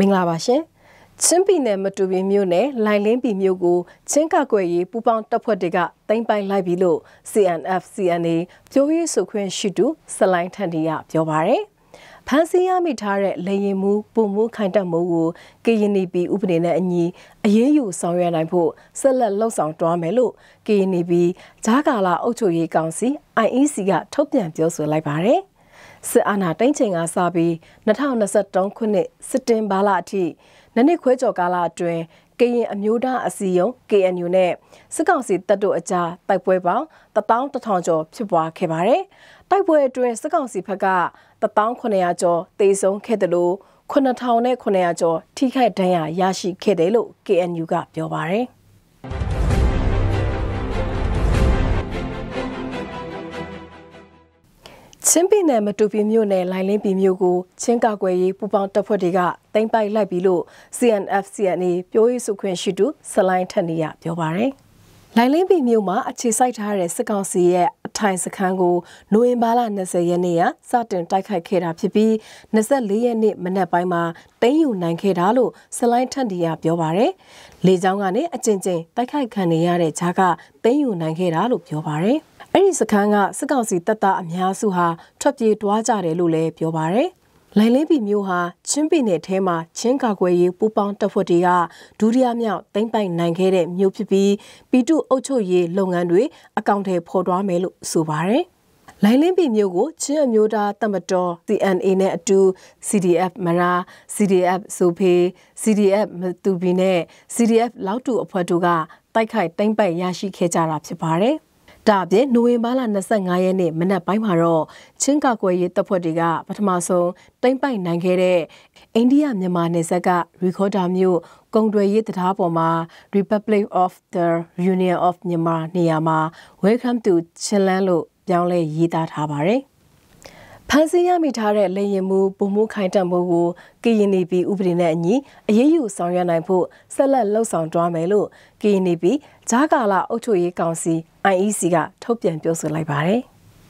မင်္ဂလာပါရှင်ချင်းပြည်နယ်မတူပင်မြို့နယ်လိုင်လင်းပြည်မြို့ကိုချင်းကကွယ်ရေးပူပေါင်းတပ်ဖွဲ့တွေကတင်ပိုင်လိုက်ပြီလို့ CNF CNA ပြောရေးဆိုခွင့်ရှိသူဆလိုင်းထန်တီကပြောပါရယ်ဖန်စီရမိထားတဲ့လေရင်မူပုံမူခိုင်တက်မူကို KNP ဥပဒေနဲ့အညီအရေးယူဆောင်ရွက်နိုင်ဖို့ဆက်လက်လှုံ့ဆော်တွားမယ်လို့ KNP ဂျာကာလာအုပ်ချုပ်ရေးကောင်စီ IEC ကထုတ်ပြန်ပြောဆိုလိုက်ပါတယ်စစ်အာဏာတိုင်းချိန်ကစပြီး2023ခုနှစ်စက်တင်ဘာလအထိနနစ်ခွဲကျော်ကာလအတွင်းကရင်အမျိုးသားအစည်းအရုံး KNU နဲ့စစ်ကောင်စီတပ်တို့အကြားတိုက်ပွဲပေါင်း11000ကျော်ဖြစ်ပွားခဲ့ပါတယ်။တိုက်ပွဲအတွင်းစစ်ကောင်စီဘက်က1900ကျော်တေဆုံးခဲ့တယ်လို့9900ကျော်ထိခိုက်ဒဏ်ရာရရှိခဲ့တယ်လို့ KNU ကပြောပါတယ်။ချင်းပြည်နယ်မတူပီမြို့နယ်လိုင်လင်းပြည်မြို့ကိုချင်းကောက်ွယ်ရေးပူပေါင်းတပ်ဖွဲ့တွေကတင်ပိုက်လိုက်ပြီးလို့ CNF CNA ပြောရေးဆိုခွင့်ရှိသူဆလိုင်းထန်နီယာပြောပါရယ်လိုင်လင်းပြည်မြို့မှာအခြေစိုက်ထားတဲ့စစ်ကောင်စီရဲ့အထိုင်စခန်းကိုနိုဝင်ဘာလ20ရက်နေ့ကစတင်တိုက်ခိုက်ခဲ့တာဖြစ်ပြီး24ရက်နေ့မနက်ပိုင်းမှာတင်းယူနိုင်ခဲ့တာလို့ဆလိုင်းထန်တီယာပြောပါရယ်လေကြောင်းကနေအကျဉ်းချင်းတိုက်ခိုက်ခံနေရတဲ့ဂျာကတင်းယူနိုင်ခဲ့တာလို့ပြောပါရယ်အဲ့ဒီစခန်းကစစ်ကောင်စီတပ်သားအများစုဟာထွက်ပြေးသွားကြတယ်လို့လည်းပြောပါရယ်။လိုင်လင်းပြည်မျိုးဟာချင်းပြည်နယ်ထဲမှာချင်းကာကွယ်ရေးပူးပေါင်းတပ်ဖွဲ့တွေကဒုတိယမြောက်သိမ်းပိုက်နိုင်ခဲ့တဲ့မြို့ဖြစ်ပြီးပီတုအုပ်ချုပ်ရေးလုပ်ငန်းတွေအကောင့်ထဲပေါ်သွားမယ်လို့ဆိုပါရယ်။လိုင်လင်းပြည်မျိုးကိုချင်းအမျိုးသားတမတော် CNA နဲ့အတူ CDF မရာ CDF ဆိုဖေး CDF မတူဘီနဲ့ CDF လောက်တူအဖွဲ့တို့ကတိုက်ခိုက်တိမ့်ပိုက်ရရှိခဲ့ကြတာဖြစ်ပါတယ်။ဒါအပြင်နိုဝင်ဘာလ25ရက်နေ့မနက်ပိုင်းမှာတော့ချင်းကာကွယ်ရေးတပ်ဖွဲ့တွေကပထမဆုံးတိမ့်ပိုက်နိုင်ခဲ့တဲ့အိန္ဒိယမြန်မာနယ်စပ်က Recorder မြို့ကုံတွယ်ရေးတရားပေါ်မှာ Republic of the Union of Myanmar နေရာမှာ Welcome to Chinland လို့ပြောင်းလဲရေးသားထားပါတယ်ဖမ်းဆီးရမိထားတဲ့လေရင်မှုပုံမှုခိုင်တန့်မှုကိုကရင်နီပြည်ဥပဒေနဲ့အညီအရေးယူဆောင်ရွက်နိုင်ဖို့ဆက်လက်လှုံ့ဆော်သွားမယ်လို့ကရင်နီပြည်ဂျာကာလာအုပ်ချုပ်ရေးကောင်စီ IEC ကထုတ်ပြန်ပြောဆိုလိုက်ပါတယ်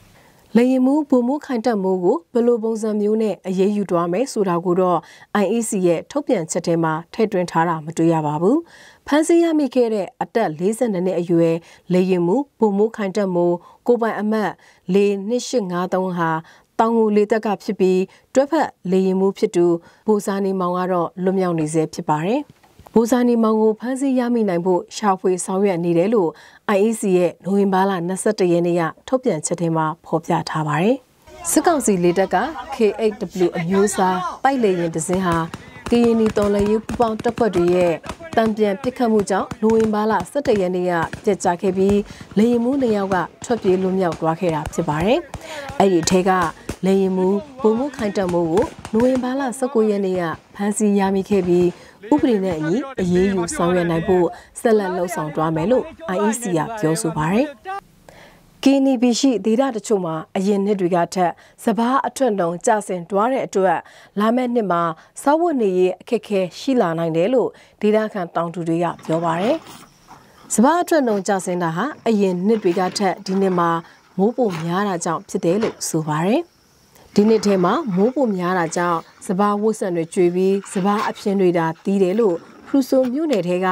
။လေရင်မှုပုံမှုခိုင်တန့်မှုကိုဘယ်လိုပုံစံမျိုးနဲ့အရေးယူသွားမယ်ဆိုတာကိုတော့ IEC ရဲ့ထုတ်ပြန်ချက်ထဲမှာထည့်သွင်းထားတာမတွေ့ရပါဘူး။ဖမ်းဆီးရမိခဲ့တဲ့အသက်42နှစ်အရွယ်လေရင်မှုပုံမှုခိုင်တန့်မှုကိုပိုင်အမတ်၄2853ဟာတောင်ငူလေတက်ကဖြစ်ပြီးတွဲဖက် လေရင်မှုဖြစ်သူဘူဇာနေမောင်ကတော့လွတ်မြောက်နေဆဲဖြစ်ပါတယ်။ဘူဇာနေမောင်ကိုဖမ်းဆီးရမိနိုင်ဖို့ရှာဖွေဆောင်ရွက်နေတယ်လို့ IEC ရဲ့နိုဝင်ဘာလ22ရက်နေ့ကထုတ်ပြန်ချက်ထဲမှာဖော်ပြထားပါတယ်။စစ်ကောင်စီလေတက်က KHW အမျိုးအစားပိုက်လေရင်တစ်စင်းဟာကရင်နီတော်လှန်ရေးပူးပေါင်းတပ်ဖွဲ့တွေရဲ့တံပြန်ပစ်ခတ်မှုကြောင့်နိုဝင်ဘာလ17ရက်နေ့ကပြက်ကျခဲ့ပြီးလေရင်မှုနေရောက်ကထွက်ပြေးလွတ်မြောက်သွားခဲ့တာဖြစ်ပါတယ်။အဲ့ဒီထဲကလေရင်မူပုံမှုခိုင်တက်မှုကိုနိုဝင်ဘာလ19ရက်နေ့ကဖမ်းဆီးရမိခဲ့ပြီးဥပဒေနဲ့အညီအရေးယူဆောင်ရွက်နိုင်ဖို့ဆက်လက်လှုံ့ဆော်သွားမယ်လို့ IEC ကပြောဆိုပါတယ်ကီနီဘီရှိဒေတာတချို့မှာအရင်နှစ်တွေကထက်စဘာအထွတ်နှုံကျဆင်းသွားတဲ့အတွက် လာမယ့်နှစ်မှာစောဝတ်နေရေးအခက်အခဲရှိလာနိုင်တယ်လို့ဒေတာခန်တောင်သူတွေကပြောပါတယ်။စဘာအထွတ်နှုံကျဆင်းတာဟာအရင်နှစ်တွေကထက်ဒီနှစ်မှာမိုးပုံများတာကြောင့်ဖြစ်တယ်လို့ဆိုပါတယ်။ဒီနှစ်ထဲမှာမိုးပုံများတာကြောင့်စဘာဝတ်ဆန်တွေကျွေပြီးစဘာအဖျင်းတွေသာတီးတယ်လို့ဖရူဆိုမြို့နယ်ထဲက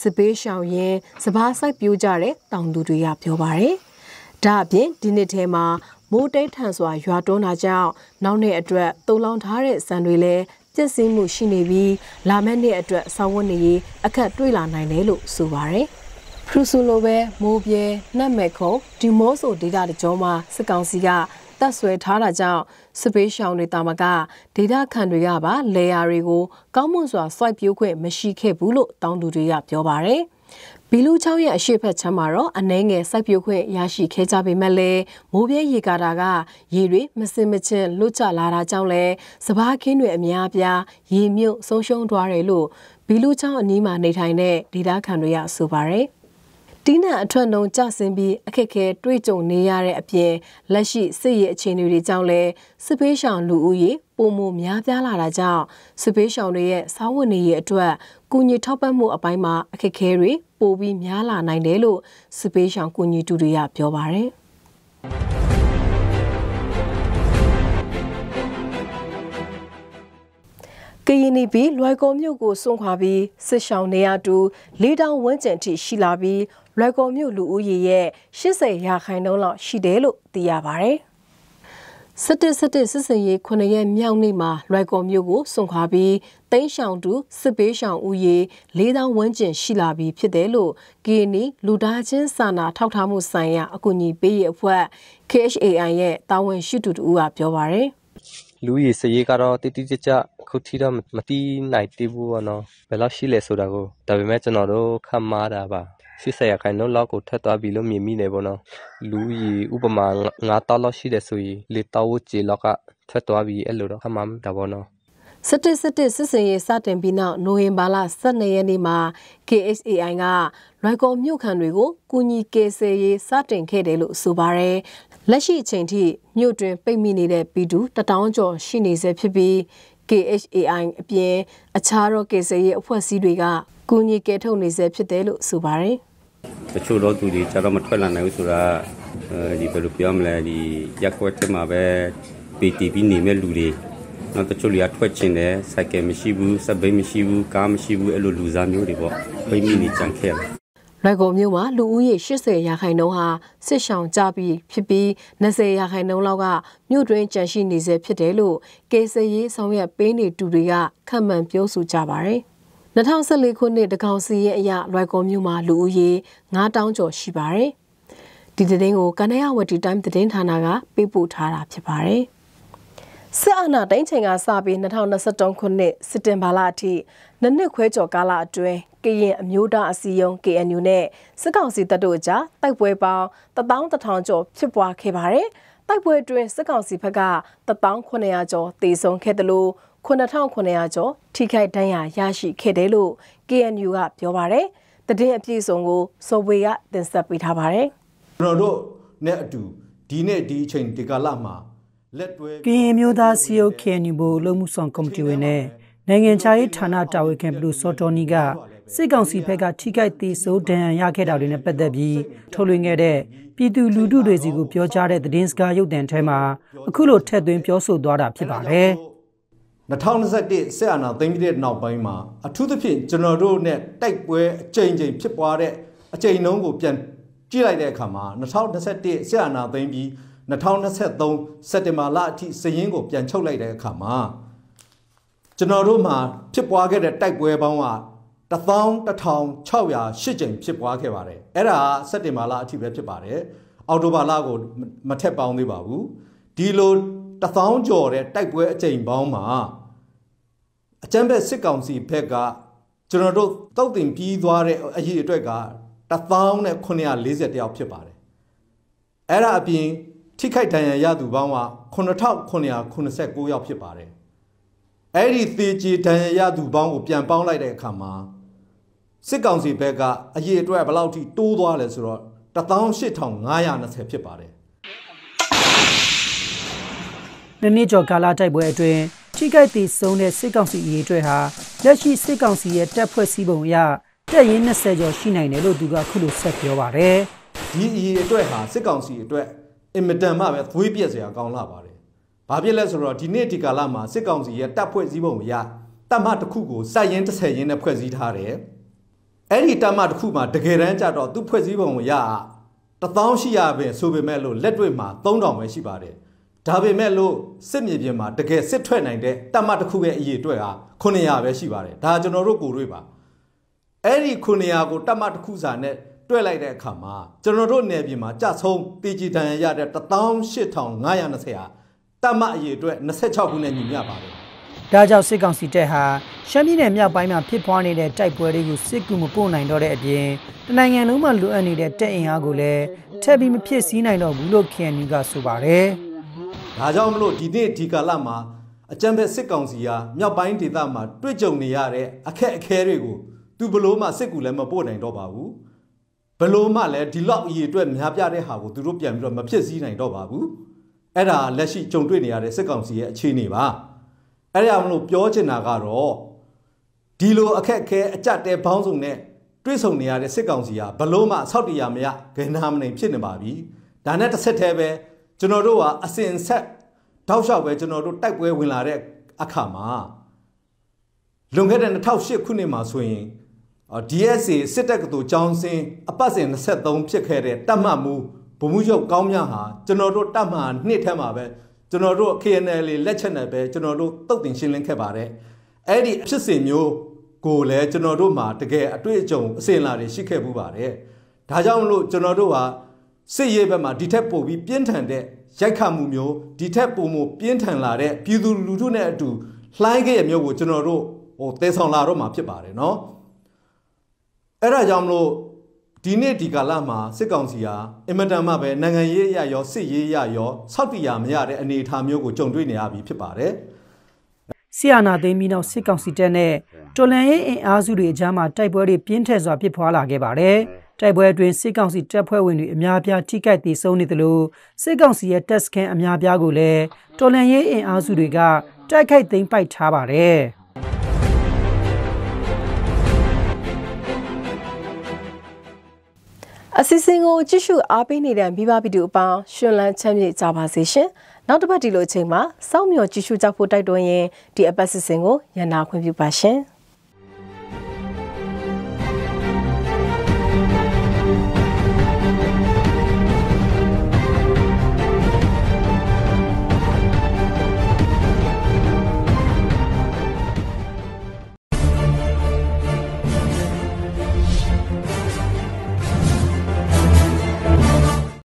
စပေးရှောင်ရင်စဘာစိုက်ပျိုးကြတဲ့တောင်သူတွေကပြောပါတယ်။ဒါအပြင်ဒီနှစ်ထဲမှာမိုးတိတ်ထန်စွာရွာတွန်းတာကြောင့်နောက်နှစ်အတွက်တုံလောင်ထားတဲ့ဆန်တွေလည်းပြည့်စင်မှုရှိနေပြီးလာမယ့်နှစ်အတွက်ဆောင်းဝတ်နေရေးအခက်တွေ့လာနိုင်တယ်လို့ဆိုပါတယ်။ဖရူဆူလိုပဲမိုးပြဲနှက်မဲ့ခုံဒီမိုးဆိုဒေတာတကြောမှာစစ်ကောင်စီကတက်ဆွဲထားတာကြောင့်စပေးရှောင်တွေတာမကဒေတာခန်တွေကပါ layer တွေကိုကောင်းမွန်စွာ swipe ပြိုးခွင့်မရှိခဲ့ဘူးလို့တောင်းသူတွေကပြောပါတယ်။ဘီလူချောင်းရဲ့အရှိတ်ဖက်ချမ်းမှာတော့အနှဲငယ်စိုက်ပျိုးခွင့်ရရှိခဲ့ကြပေမဲ့လည်းမိုးပြဲရေကာတာကရေတွေမစင်မချင်းလွတ်ကျလာတာကြောင့်လည်းစပားခင်းတွေအများအပြားရေမြုပ်ဆုံးရှုံးသွားတယ်လို့ဘီလူချောင်းအနီးမှာနေထိုင်တဲ့ဒေတာခန်တွေကဆိုပါတယ်။တီးနှံအထွက်နှုံကျဆင်းပြီးအခက်အခဲတွေ့ကြုံနေရတဲ့အပြင်လက်ရှိစစ်ရေးအခြေအနေတွေကြောင့်လည်းစစ်ပေးရှောင်လူဦးရေပုံမများပြားလာတာကြောင့်စစ်ပေးရှောင်တွေရဲ့စားဝတ်နေရေးအတွက်ကူညီထောက်ပံ့မှုအပိုင်းမှာအခက်အခဲတွေပိုပြီးများလာနိုင်တယ်လို့စစ်ပေးရှောင်ကူညီသူတွေကပြောပါတယ်။ကရင်နီပြည်လွိုင်ကော်မြို့ကိုစွန့်ခွာပြီးစစ်ရှောင်နေရတူ၄တောင်ဝန်းကျင်ထိရှိလာပြီးလွိုင်ကော်မြို့လူဦးရေရဲ့80ရာခိုင်နှုန်းလောက်ရှိတယ်လို့သိရပါဗျ။စစ်တစ်စစ်တစ်စစ်စင်ရေး9ရက်မြောက်နေ့မှာလွိုက်ကော်မြို့ကိုစွန့်ခွာပြီးတိန့်ရှောင်တူစစ်ပေးရှောင်ဦးရေ4000ဝန်းကျင်ရှိလာပြီးဖြစ်တယ်လို့ KNI လူသားချင်းစာနာထောက်ထားမှုဆိုင်ရာအကူအညီပေးရေးအဖွဲ့ KHAI ရဲ့တာဝန်ရှိသူတူကပြောပါရယ်။လူဦးရေစရေးကတော့တိတိကျကျခုထိတော့မသိနိုင်သေးဘူးပေါ့နော်ဘယ်လောက်ရှိလဲဆိုတာကိုဒါပေမဲ့ကျွန်တော်တို့ခန့်မှန်းတာပါရှိစရာခိုင်နှုန်းလောက်ကိုထပ်သွားပြီလို့မြင်မိနေပေါ့နော်လူကြီးဥပမာ9000လောက်ရှိတယ်ဆိုရင်လေတောက်ဝကျေလောက်ကထပ်သွားပြီအဲ့လိုတော့ခမမတာပေါ့နော်စစ်တစ်စစ်တစ်စစ်စင်ရေးစတင်ပြီးနောက်နိုဝင်ဘာလ12ရက်နေ့မှာ KSAI ကလွိုင်ကော်မြို့ခံတွေကိုကုညီကေဆေးရေးစတင်ခဲ့တယ်လို့ဆိုပါရယ်လက်ရှိအချိန်ထိမြို့တွင်ပိတ်မိနေတဲ့ပြည်သူတထောင်ကျော်ရှိနေဆဲဖြစ်ပြီး KHAI အပြင်အခြားသောကေဆယ်ရေးအဖွဲ့အစည်းတွေကကူညီကယ်ထုတ်နေဆဲဖြစ်တယ်လို့ဆိုပါတယ်။တချို့တော့သူတွေကြတော့မထွက်လာနိုင်ဘူးဆိုတာဒီဘယ်လိုပြောမလဲဒီရက်ွက်ထဲမှာပဲ PTV နေမဲ့လူတွေနောက်တချို့လူကထွက်ချင်တယ်စိုက်ကယ်မရှိဘူးစက်ဘိတ်မရှိဘူးကားမရှိဘူးအဲ့လိုလူစားမျိုးတွေပေါ့ပိတ်မိနေကြံခဲ့တယ်လွယ်ကုန်မြို့မှာလူဦးရေ80ရာခိုင်နှုန်းဟာစစ်ဆောင်ကြပြီးဖြစ်ပြီး20ရာခိုင်နှုန်းလောက်ကမြို့တွင်းကျန်ရှိနေဆဲဖြစ်တယ်လို့ကေဆယ်ရေးဆောင်ရွက်ပေးနေသူတွေကခံမှန်ပြောဆိုကြပါတယ်။2014ခုနှစ်တကောင်စီရဲ့အရလွယ်ကုန်မြို့မှာလူဦးရေ9000ကျော်ရှိပါတယ်။ဒီသတင်းကိုကနရဝတီတိုင်းသတင်းဌာနကပေးပို့ထားတာဖြစ်ပါတယ်။စစ်အာဏာသိမ်းချိန်ကစပြီး2023ခုနှစ်စက်တင်ဘာလအထိနှစ်နှစ်ခွဲကျော်ကာလအတွင်းကရင်အမျိုးသားအစည်းအရုံး KNU နဲ့စစ်ကောင်စီတပ်တို့ကြားတိုက်ပွဲပေါင်း11000ကျော်ဖြစ်ပွားခဲ့ပါတယ်။တိုက်ပွဲအတွင်းစစ်ကောင်စီဘက်က1900ကျော်တေဆုံးခဲ့တယ်လို့9900ကျော်ထိခိုက်ဒဏ်ရာရရှိခဲ့တယ်လို့ KNU ကပြောပါတယ်။တည်င်းအပြည့်စုံကိုစော်ဝေကတင်ဆက်ပေးထားပါတယ်။ကျွန်တော်တို့နဲ့အတူဒီနေ့ဒီအချိန်ဒီကာလမှာလက်တွဲကရင်မျိုးသား COKNU ဘို့လုံမှုဆောင်ကော်မတီဝင်နဲ့နိုင်ငံခြားရေးဌာနတာဝန်ခံဘလူးစောတော်နီကစစ်ကောင်စီဘက်ကထိခိုက်သေးဆိုးဒဏ်ရာရခဲ့တာတွေနဲ့ပတ်သက်ပြီးထုတ်လွှင့်ခဲ့တဲ့ပြည်သူလူထုတွေစီကိုပြောကြားတဲ့သတင်းစကားရုပ်သံထဲမှာအခုလိုထက်သွင်းပြောဆိုသွားတာဖြစ်ပါတယ်2021ဆက်အာဏာသိမ်းပြီးတဲ့နောက်ပိုင်းမှာအထူးသဖြင့်ကျွန်တော်တို့နဲ့တိုက်ပွဲအကြိမ်ကြိမ်ဖြစ်ပွားတဲ့အကြိမ်နှုန်းကိုပြန်ကြည့်လိုက်တဲ့အခါမှာ2021ဆက်အာဏာသိမ်းပြီး2023စက်တင်ဘာလအထိစည်ရင်းကိုပြန်ချုပ်လိုက်တဲ့အခါမှာကျွန်တော်တို့မှာဖြစ်ပွားခဲ့တဲ့တိုက်ပွဲပေါင်းက11608ကြိမ်ဖြစ်ပွားခဲ့ပါတယ်အဲ့ဒါစက်တင်ဘာလအထိပဲဖြစ်ပါတယ်အောက်တိုဘာလကိုမထက်ပေါင်းသေးပါဘူးဒီလို1000ကျော်တဲ့တိုက်ပွဲအကြိမ်ပေါင်းမှာအကြမ်းဖက်စစ်ကောင်စီဘက်ကကျွန်တော်တို့တောက်တင်ပြီးသွားတဲ့အရေးအတွက်က1940တယောက်ဖြစ်ပါတယ်အဲ့ဒါအပြင်ထိခိုက်ဒဏ်ရာရသူပေါင်းက9989ယောက်ဖြစ်ပါတယ်အဲ့ဒီသေချေဒဏ်ရရသူပေါင်းကိုပြန်ပေါင်းလိုက်တဲ့အခါမှာစစ်ကောင်စီဘက်ကအရေအတွက်ဘယ်လောက်ထိတိုးသွားလဲဆိုတော့18520ဖြစ်ပါတယ်။နှစ်နှစ်ကျော်ကာလတိုက်ပွဲအတွင်းထိခိုက်သေဆုံးတဲ့စစ်ကောင်စီအရေအတွက်ဟာလက်ရှိစစ်ကောင်စီရဲ့တပ်ဖွဲ့စည်းပုံအရတက်ရင်20ကျော်ရှိနိုင်တယ်လို့သူကအခုလိုဆက်ပြောပါတယ်။ဒီအရေအတွက်ဟာစစ်ကောင်စီအတွက်အင်မတန်မှပဲသွေးပြက်စရာကောင်းလာပါတယ်ဘာဖြစ်လဲဆိုတော့ဒီနေ့ဒီကာလမှာစစ်ကောင်စီရဲ့တပ်ဖွဲ့စည်းပုံအရတပ်မတစ်ခုကိုစက်ရင်30ရင်းနဲ့ဖွဲ့စည်းထားတယ်အဲ့ဒီတပ်မတစ်ခုမှာတကယ်တမ်းကျတော့သူဖွဲ့စည်းပုံအရ1800ပဲဆိုပေမဲ့လို့လက်တွေ့မှာ3000ပဲရှိပါတယ်ဒါပေမဲ့လို့စစ်မြေပြင်မှာတကယ်စစ်ထွက်နိုင်တဲ့တပ်မတစ်ခုရဲ့အရေးအတွက်က900ပဲရှိပါတယ်ဒါကျွန်တော်တို့ကိုတွေ့ပါအဲ့ဒီ900ကိုတပ်မတစ်ခုစာနဲ့တွက်လိုက်တဲ့အခါမှာကျွန်တော်တို့နယ်ပြင်မှာကြဆုံတည်ကြည်တန်ရရတဲ့18520ဟာတတ်မှတ်အရေအတွက်26ခုနဲ့ညီမျှပါတယ်။ဒါကြောင့်စစ်ကောင်စီတပ်ဟာရှမ်းပြည်နယ်မြောက်ပိုင်းမှာဖြစ်ပွားနေတဲ့တိုက်ပွဲတွေကိုစစ်ကူမပို့နိုင်တော့တဲ့အပြင်တနိုင်ငံလုံးမှာလိုအပ်နေတဲ့တပ်အင်အားကိုလည်းထပ်ပြီးမဖြစ်စည်းနိုင်တော့ဘူးလို့ KNU ကဆိုပါတယ်။ဒါကြောင့်မလို့ဒီနေ့ဒီကာလမှာအကြံဖက်စစ်ကောင်စီကမြောက်ပိုင်းဒေသမှာတွေ့ကြုံနေရတဲ့အခက်အခဲတွေကိုသူဘလို့မှစစ်ကူလည်းမပို့နိုင်တော့ပါဘူး။ဘလို့မှလည်းဒီလောက်အရေးအတွက်များပြတဲ့ဟာကိုသူတို့ပြန်ပြီးတော့မဖြစ်စည်းနိုင်တော့ပါဘူး။အဲ့ဒါလက်ရှိကြုံတွေ့နေရတဲ့စစ်ကောင်စီရဲ့အခြေအနေပါအဲ့ဒါမလို့ပြောချင်တာကတော့ဒီလိုအခက်အခဲအကြက်တဲဘောင်းစုံနဲ့တွေးဆုံနေရတဲ့စစ်ကောင်စီဟာဘလို့မှအောက်တရားမရဂဏမနိုင်ဖြစ်နေပါပြီဒါနဲ့တစ်ဆက်တည်းပဲကျွန်တော်တို့ဟာအစဉ်ဆက်တောက်လျှောက်ပဲကျွန်တော်တို့တိုက်ပွဲဝင်လာတဲ့အခါမှာလွန်ခဲ့တဲ့2008ခုနှစ်မှာဆိုရင် DSA စစ်တပ်ကတူចောင်းစင်းအပတ်စဉ်23ဖြစ်ခဲ့တဲ့တတ်မှတ်မှုဗမှုရုပ်ကောင်းမြဟာကျွန်တော်တို့တတ်မှနှစ်ထက်မှာပဲကျွန်တော်တို့ KNL လက်ချက်နဲ့ပဲကျွန်တော်တို့တုတ်တင်ရှင်းလင်းခဲ့ပါတယ်အဲ့ဒီဖြစ်စဉ်မျိုးကိုလည်းကျွန်တော်တို့မှာတကယ်အတွေ့အကြုံအစဉ်လာတွေရှိခဲ့မှုပါတယ်ဒါကြောင့်မလို့ကျွန်တော်တို့ဟာစစ်ရေးဘက်မှာဒီထက်ပိုပြီးပြင်းထန်တဲ့ရိုက်ခတ်မှုမျိုးဒီထက်ပိုမိုပြင်းထန်လာတဲ့ပြည်သူလူထုနဲ့အတူလှိုင်းခဲ့ရမျိုးကိုကျွန်တော်တို့ဟိုတည်ဆောင်လာတော့မှာဖြစ်ပါတယ်เนาะအဲ့ဒါကြောင့်မလို့ဒီနေ့ဒီကာလမှာစစ်ကောင်စီဟာအင်မတန်မှပဲနိုင်ငံရေးအရရောစစ်ရေးအရရောစောက်တရားမရတဲ့အနေအထားမျိုးကိုကြုံတွေ့နေရပြီဖြစ်ပါတယ်။ဆီယနာသိမ်းပြီးနောက်စစ်ကောင်စီတပ်နဲ့တော်လန်ရေးအင်အားစုတွေအကြားမှာတိုက်ပွဲတွေပြင်းထန်စွာဖြစ်ပွားလာခဲ့ပါတယ်။တိုက်ပွဲအတွင်းစစ်ကောင်စီတပ်ဖွဲ့ဝင်တွေအများအပြားထိခိုက်ဒေဆုံးနေသလိုစစ်ကောင်စီရဲ့တပ်စခန်းအများအပြားကိုလည်းတော်လန်ရေးအင်အားစုတွေကတိုက်ခိုက်သိမ်းပိုက်ထားပါတယ်။အစီအစဉ်ကိုကြည့်ရှုအားပေးနေတဲ့မိဘဗီဒီယိုအပေါင်းရှင်လန်းချမ်းမြေ့ကြပါစေရှင်။နောက်တစ်ပတ်ဒီလိုအချိန်မှာစောင့်မျှော်ကြည့်ရှုကြဖို့တိုက်တွန်းရင်းဒီအပတ်စီစဉ်ကိုရန်နာခွင့်ပြုပါရှင်။